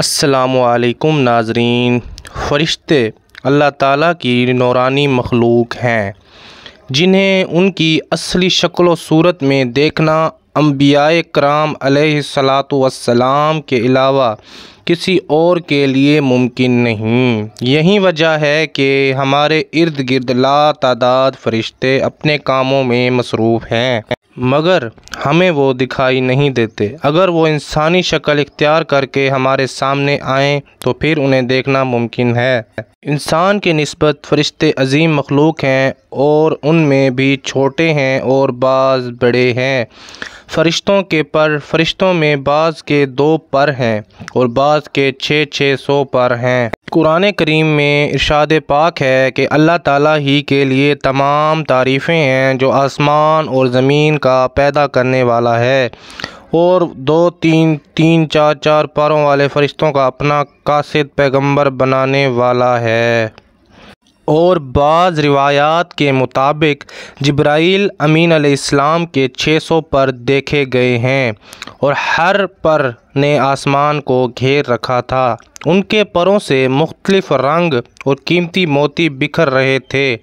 असलकुम नाजरीन फ़रिश्ते अल्लाह ताला की नौरानी मखलूक हैं जिन्हें उनकी असली शक्ल सूरत में देखना अम्बिया कराम सलाम के अलावा किसी और के लिए मुमकिन नहीं यही वजह है कि हमारे इर्द गिर्द ला तादाद फ़रिश्ते अपने कामों में मसरूफ़ हैं मगर हमें वो दिखाई नहीं देते अगर वो इंसानी शक्ल इख्तियार करके हमारे सामने आएँ तो फिर उन्हें देखना मुमकिन है इंसान के नस्बत फ़रिश्ते अजीम मखलूक हैं और उनमें भी छोटे हैं और बाज़ बड़े हैं फ़रिश्तों के पर फ़रिश्तों में बाज़ के दो पर हैं और बाज़ के छः छः सौ पर हैं कुरान करीम में इरशाद पाक है कि अल्लाह ताला ही के लिए तमाम तारीफ़ें हैं जो आसमान और ज़मीन का पैदा करने वाला है और दो तीन तीन चार चार पारों वाले फ़रिश्तों का अपना कासिद पैगंबर बनाने वाला है और बाज़ रिवायात के मुताबिक जब्राइल अमीन अलैहिस्सलाम के 600 पर देखे गए हैं और हर पर ने आसमान को घेर रखा था उनके परों से मुख्तलिफ़ रंग और कीमती मोती बिखर रहे थे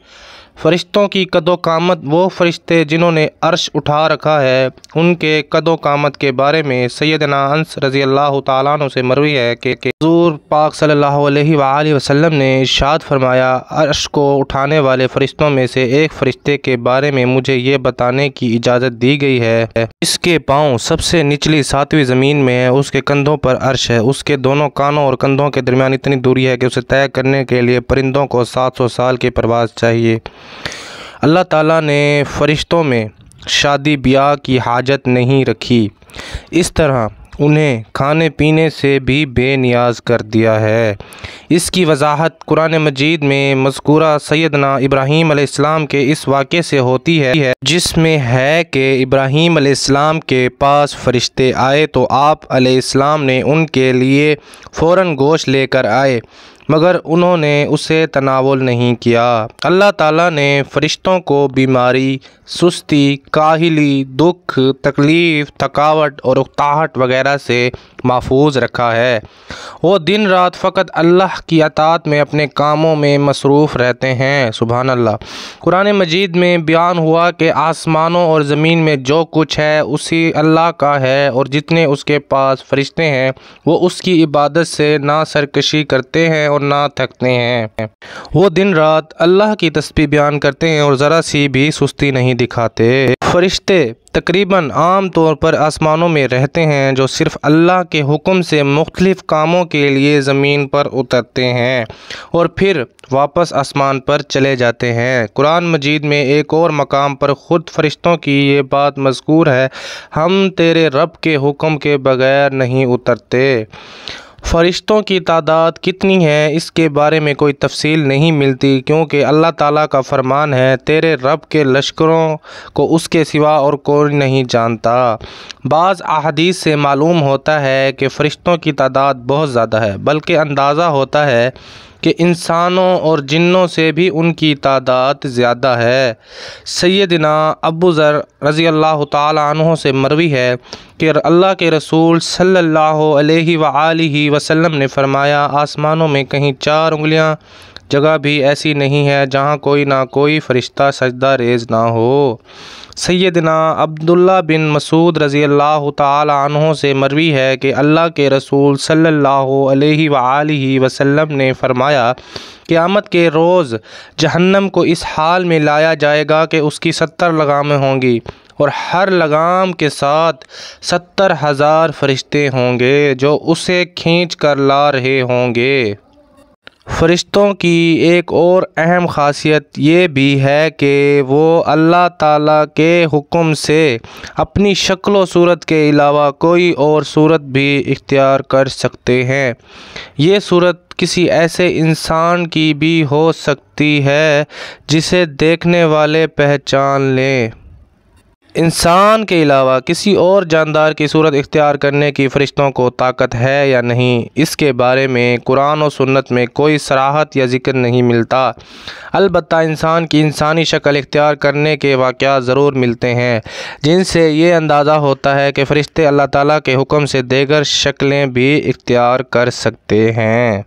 फरिश्तों की कदो कामत वो फरिश्ते जिन्होंने अर्श उठा रखा है उनके कदो कामत के बारे में सैदना अंस रज़ी अल्लाह तु से मरवी है कि हजूर पाक सल्ला वसलम ने इशाद फरमाया अर्श को उठाने वाले फरिश्तों में से एक फरिश्ते के बारे में मुझे ये बताने की इजाज़त दी गई है इसके पाँव सबसे निचली सातवीं ज़मीन में है उसके कंधों पर अर्श है उसके दोनों कानों और कंधों के दरमियान इतनी दूरी है कि उसे तय करने के लिए परिंदों को सात सौ साल की परवाज चाहिए अल्लाह ताला ने फ़रिश्तों में शादी ब्याह की हाजत नहीं रखी इस तरह उन्हें खाने पीने से भी बेनियाज कर दिया है इसकी वजाहत कुरान मजीद में मذकूरा सैदना इब्राहीम अलैहिस्सलाम के इस वाक़े से होती है जिसमें है कि इब्राहीम अलैहिस्सलाम के पास फ़रिश्ते आए तो आप अलैहिस्सलाम ने उनके लिए फ़ौर गोश्त लेकर आए मगर उन्होंने उसे तनावल नहीं किया अल्लाह ताला ने फरिश्तों को बीमारी सुस्ती काहली दुख तकलीफ़ थकावट और उकताहट वगैरह से महफूज रखा है वो दिन रात फ़कत अल्लाह की अतात में अपने कामों में मसरूफ़ रहते हैं सुबहान अल्लाह कुरान मजीद में बयान हुआ कि आसमानों और ज़मीन में जो कुछ है उसी अल्लाह का है और जितने उसके पास फरिश्ते हैं वो उसकी इबादत से ना सरकशी करते हैं और ना थकते हैं वो दिन रात अल्लाह की तस्वीर बयान करते हैं और ज़रा सी भी सुस्ती नहीं दिखाते फरिश्ते तकरीबन आम तौर पर आसमानों में रहते हैं जो सिर्फ अल्लाह के हुक्म से मुख्तलिफ़ कामों के लिए ज़मीन पर उतरते हैं और फिर वापस आसमान पर चले जाते हैं कुरान मजीद में एक और मकाम पर ख़ुद फरिश्तों की ये बात मजकूर है हम तेरे रब के हुक्म के बगैर नहीं उतरते फ़रिश्तों की तादाद कितनी है इसके बारे में कोई तफसील नहीं मिलती क्योंकि अल्लाह ताला का फ़रमान है तेरे रब के लश्करों को उसके सिवा और कोई नहीं जानता बाज़ अहदीस से मालूम होता है कि फ़रिश्तों की तादाद बहुत ज़्यादा है बल्कि अंदाज़ा होता है कि इंसानों और जिन्नों से भी उनकी तादाद ज़्यादा है सैदना अबू ज़र रज़ी अल्लाह तहों से मरवी है कि अल्लाह के रसूल सल्लल्लाहु अलैहि वसल्लम ने फ़रमाया आसमानों में कहीं चार उंगलियां जगह भी ऐसी नहीं है जहाँ कोई ना कोई फ़रिश्ता सजदा रेज ना हो सैदना अब्दुल्ला बिन मसूद रज़ी अल्लाह तहों से मरवी है कि अल्लाह के रसूल सल्ला वसल्लम ने फ़रमाया कि आमद के रोज़ जहन्नम को इस हाल में लाया जाएगा कि उसकी सत्तर लगामें होंगी और हर लगाम के साथ सत्तर हज़ार फरिश्ते होंगे जो उसे खींच कर ला रहे होंगे फ़रिश्तों की एक और अहम ख़ासियत ये भी है कि वो अल्लाह ताला के हुक्म से अपनी शक्ल व सूरत के अलावा कोई और सूरत भी इख्तियार कर सकते हैं ये सूरत किसी ऐसे इंसान की भी हो सकती है जिसे देखने वाले पहचान लें इंसान के अलावा किसी और जानदार की सूरत इख्तियार करने की फ़रिश्तों को ताकत है या नहीं इसके बारे में कुरान और सुन्नत में कोई सराहत या जिक्र नहीं मिलता अलबत् इंसान की इंसानी शक्ल इख्तियार करने के वाक़ ज़रूर मिलते हैं जिनसे ये अंदाज़ा होता है कि फ़रिश्ते अल्लाह ताली के हुक्म से देगर शक्लें भी इख्तियार कर सकते हैं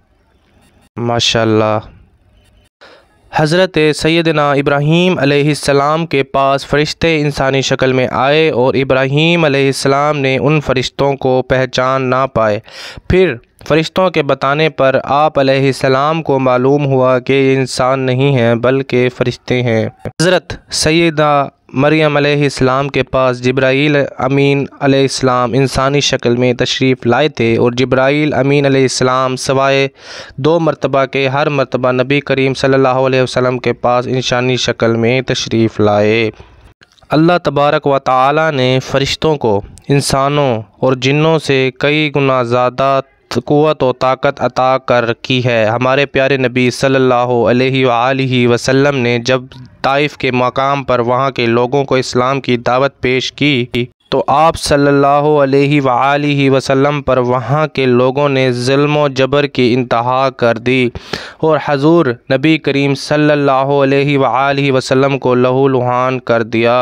माशाल्लाह हज़रत सैदना इब्राहीम अलैहिस्सलाम के पास फ़रिश्ते इंसानी शक्ल में आए और इब्राहीम अलैहिस्सलाम ने उन फ़रिश्तों को पहचान ना पाए फिर फ़रिश्तों के बताने पर आप सलाम को मालूम हुआ कि ये इंसान नहीं हैं बल्कि फ़रिश्ते हैं हज़रत सैदा मरियम अलैहिस्सलाम के पास जब्राइल अमीन अलैहिस्सलाम इंसानी शक्ल में तशरीफ़ लाए थे और जिब्राइल अमीन अलैहिस्सलाम सवाए दो मरतबा के हर मरतबा नबी करीम सल्लल्लाहु अलैहि वसल्लम के पास इंसानी शक्ल में तशरीफ़ लाए अल्लाह तबारक व ताली ने फ़रिश्तों को इंसानों और जिन्नों से कई गुना ज़्यादा क़वत और ताकत अता कर की है हमारे प्यारे नबी सल्ला वसम ने जब ताइफ के मकाम पर वहाँ के लोगों को इस्लाम की दावत पेश की तो आप सल्ला वसल्लम पर वहाँ के लोगों ने म जबर की इंतहा कर दी और हजूर नबी करीम सल्ला वसम को लहूलुहान कर दिया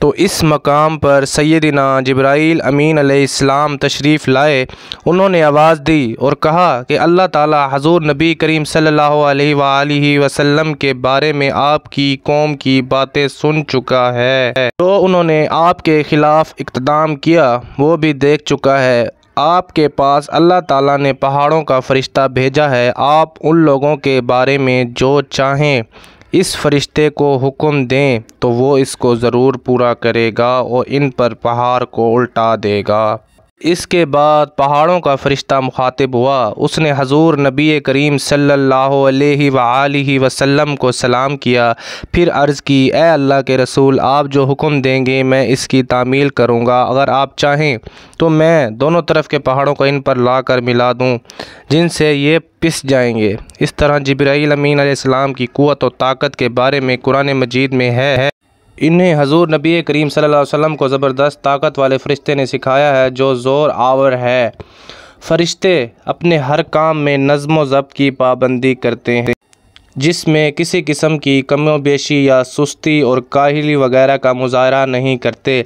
तो इस मकाम पर सैदिना जब्राईल अमीन आलाम तशरीफ़ लाए उन्होंने आवाज़ दी और कहा कि अल्लाह ताला हजूर नबी करीम सल्लल्लाहु अलैहि वसल्लम के बारे में आपकी कौम की बातें सुन चुका है तो उन्होंने आपके ख़िलाफ़ इकतदाम किया वो भी देख चुका है आपके पास अल्लाह ताला ने पहाड़ों का फ़रिश्ता भेजा है आप उन लोगों के बारे में जो चाहें इस फरिश्ते को हुक्म दें तो वो इसको ज़रूर पूरा करेगा और इन पर पहाड़ को उल्टा देगा इसके बाद पहाड़ों का फ़रिश्ता मुखातिब हुआ उसने हजूर नबी करीम सल्ला वसम को सलाम किया फिर अर्ज़ की ए अल्लाह के रसूल आप जो हुक्म देंगे मैं इसकी तामील करूँगा अगर आप चाहें तो मैं दोनों तरफ के पहाड़ों को इन पर ला कर मिला दूँ जिनसे ये पिस जाएंगे इस तरह जब्राईल अमीन आसमाम की क़वत और ताकत के बारे में कुरान मजीद में है, है इन्हें हजूर नबी करीम सल्लल्लाहु अलैहि वसल्लम को ज़बरदस्त ताकत वाले फ़रिश्ते ने सिखाया है जो ज़ोर आवर है फ़रिश्ते अपने हर काम में नज़म ज़ब्त की पाबंदी करते हैं जिसमें किसी किस्म की बेशी या सुस्ती और काहली वगैरह का मुजाहरा नहीं करते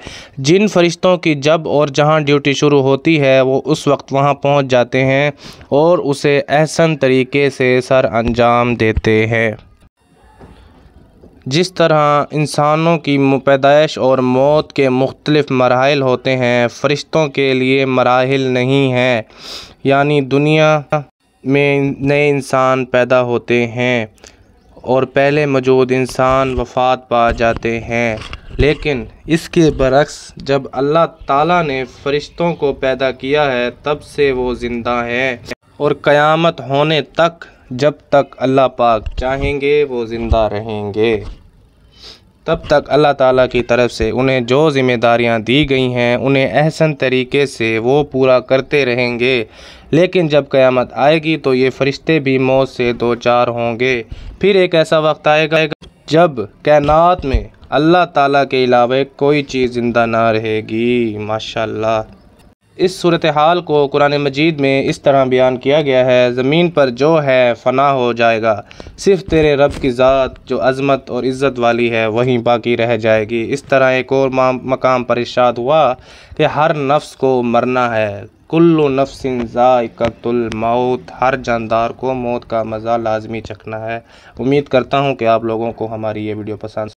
जिन फरिश्तों की जब और जहां ड्यूटी शुरू होती है वो उस वक्त वहां पहुंच जाते हैं और उसे एहसन तरीके से सर अंजाम देते हैं जिस तरह इंसानों की पैदाइश और मौत के मुख्तलिफ़ मराहल होते हैं फ़रिश्तों के लिए मराहल नहीं हैं यानी दुनिया में नए इंसान पैदा होते हैं और पहले मौजूद इंसान वफात पा जाते हैं लेकिन इसके बरक्स जब अल्लाह ताला ने फ़रिश्तों को पैदा किया है तब से वो ज़िंदा हैं और क़यामत होने तक जब तक अल्लाह पाक चाहेंगे वो ज़िंदा रहेंगे तब तक अल्लाह ताला की तरफ से उन्हें जो ज़िम्मेदारियां दी गई हैं उन्हें अहसन तरीके से वो पूरा करते रहेंगे लेकिन जब क़यामत आएगी तो ये फ़रिश्ते भी मौत से दो चार होंगे फिर एक ऐसा वक्त आएगा जब कैनात में अल्लाह ताला के अलावा कोई चीज़ ज़िंदा ना रहेगी माशाल्लाह इस सूरत हाल को कुरान मजीद में इस तरह बयान किया गया है ज़मीन पर जो है फना हो जाएगा सिर्फ तेरे रब की ज़ात जो अज़मत और इज़्ज़त वाली है वहीं बाकी रह जाएगी इस तरह एक और मकाम पर इशाद हुआ कि हर नफ्स को मरना है कुल्लु नफसिन ज़ायकतुल मौत हर जानदार को मौत का मज़ा लाजमी चखना है उम्मीद करता हूँ कि आप लोगों को हमारी ये वीडियो पसंद